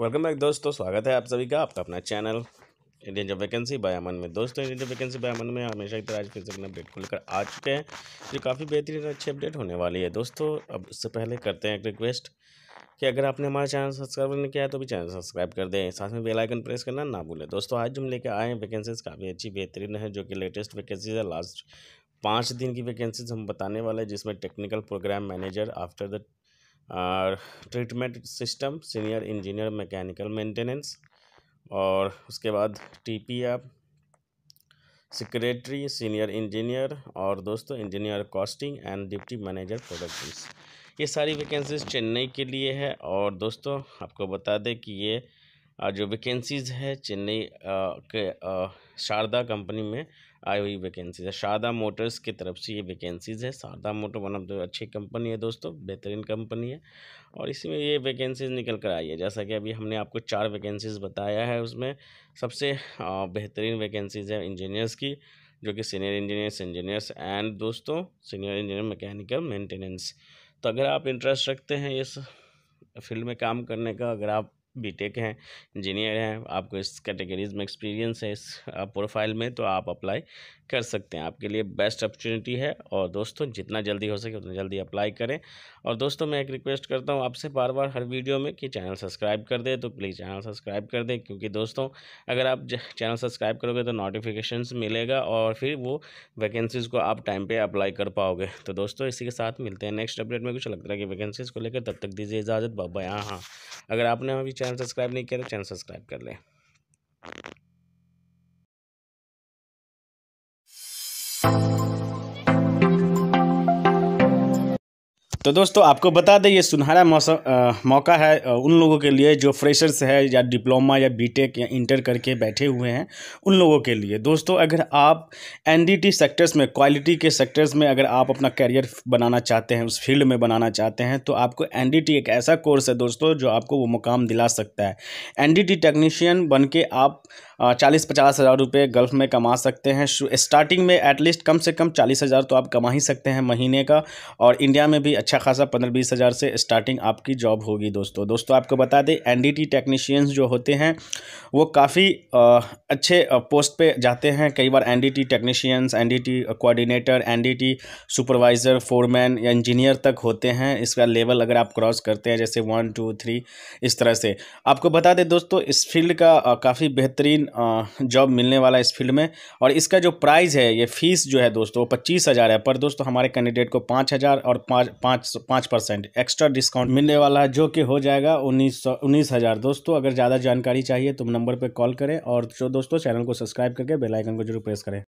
welcome back दोस्तों स्वागत है आप सभी का आपका अपना channel Indian job vacancy by Aman में दोस्तों Indian job vacancy by Aman में हमेशा की तरह आज फिर से अपने अपडेट को लेकर आ चुके हैं जो काफ़ी बेहतरीन अच्छी अपडेट होने वाली है दोस्तों अब उससे पहले करते हैं एक रिक्वेस्ट कि अगर आपने हमारा चैनल सब्सक्राइब नहीं किया है तो भी चैनल सब्सक्राइब कर दें साथ में बेल आइकन प्रेस करना ना भूलें दोस्तों आज हम लेकर आए हैं वैकेंसीज काफ़ी अच्छी बेहतरीन है जो कि लेटेस्ट वैकेंसीज है लास्ट पाँच दिन की वैकेंसीज हम बताने वाले हैं जिसमें technical program manager after the और treatment system senior engineer mechanical maintenance और उसके बाद पी आप सेक्रेटरी सीनियर इंजीनियर और दोस्तों engineer costing and deputy manager products ये सारी वैकेंसीज चेन्नई के लिए है और दोस्तों आपको बता दें कि ये जो वैकेंसीज़ है चेन्नई के शारदा कंपनी में आई हुई वैकेंसीज है शारदा मोटर्स की तरफ से ये वैकेंसीज है Sharda motor one of the अच्छी कंपनी है दोस्तों बेहतरीन कंपनी है और इसी में ये वैकेंसीज निकल कर आई है जैसा कि अभी हमने आपको चार वैकेंसीज बताया है उसमें सबसे बेहतरीन वैकेंसीज है इंजीनियर्स की जो कि सीनियर इंजीनियर्स इंजीनियर्स एंड दोस्तों सीनियर इंजीनियर मैकेनिकल मेंटेनेंस तो अगर आप इंटरेस्ट रखते हैं इस फील्ड में काम करने का अगर आप बीटेक हैं इंजीनियर हैं आपको इस कैटेगरीज में एक्सपीरियंस है इस प्रोफाइल में तो आप अप्लाई कर सकते हैं आपके लिए बेस्ट अपॉर्चुनिटी है और दोस्तों जितना जल्दी हो सके उतना जल्दी अप्लाई करें और दोस्तों मैं एक रिक्वेस्ट करता हूं आपसे बार बार हर वीडियो में कि चैनल सब्सक्राइब कर दें तो प्लीज़ चैनल सब्सक्राइब कर दें क्योंकि दोस्तों अगर आप चैनल सब्सक्राइब करोगे तो नोटिफिकेशन मिलेगा और फिर वो वैकेंसीज़ को आप टाइम पर अप्लाई कर पाओगे तो दोस्तों इसी के साथ मिलते हैं नेक्स्ट अपडेट में कुछ अलग तरह की वैकेंसीज़ को लेकर तब तक दीजिए इजाज़त बाबा हाँ, हाँ अगर आपने अभी चैनल सब्सक्राइब नहीं किया तो चैनल सब्सक्राइब कर लें तो दोस्तों आपको बता दें ये सुनहरा मौसम मौका है उन लोगों के लिए जो फ्रेशर्स है या डिप्लोमा या बीटेक या इंटर करके बैठे हुए हैं उन लोगों के लिए दोस्तों अगर आप एनडीटी सेक्टर्स में क्वालिटी के सेक्टर्स में अगर आप अपना करियर बनाना चाहते हैं उस फील्ड में बनाना चाहते हैं तो आपको एन एक ऐसा कोर्स है दोस्तों जो आपको वो मुकाम दिला सकता है एन टेक्नीशियन बन के आप चालीस पचास हज़ार रुपये गल्फ में कमा सकते हैं स्टार्टिंग में एटलीस्ट कम से कम चालीस हज़ार तो आप कमा ही सकते हैं महीने का और इंडिया में भी अच्छा अच्छा खासा पंद्रह बीस हज़ार से स्टार्टिंग आपकी जॉब होगी दोस्तों दोस्तों आपको बता दें एनडीटी टेक्नीशियंस जो होते हैं वो काफ़ी अच्छे पोस्ट पे जाते हैं कई बार NDT technicians NDT coordinator NDT supervisor foreman या इंजीनियर तक होते हैं इसका लेवल अगर आप क्रॉस करते हैं जैसे वन टू थ्री इस तरह से आपको बता दें दोस्तों इस फील्ड का काफ़ी बेहतरीन जॉब मिलने वाला इस फील्ड में और इसका जो प्राइज़ है ये फ़ीस जो है दोस्तों पच्चीस हज़ार है पर दोस्तों हमारे कैंडिडेट को पाँच हज़ार और पाँच पाँच पाँच पाँच परसेंट एक्स्ट्रा डिस्काउंट मिलने वाला है जो कि हो जाएगा उन्नीस सौ उन्नीस हज़ार दोस्तों अगर ज़्यादा जानकारी चाहिए तो नंबर पर कॉल करें और जो दोस्तों चैनल को सब्सक्राइब करके बेलाइकन को जरूर प्रेस करें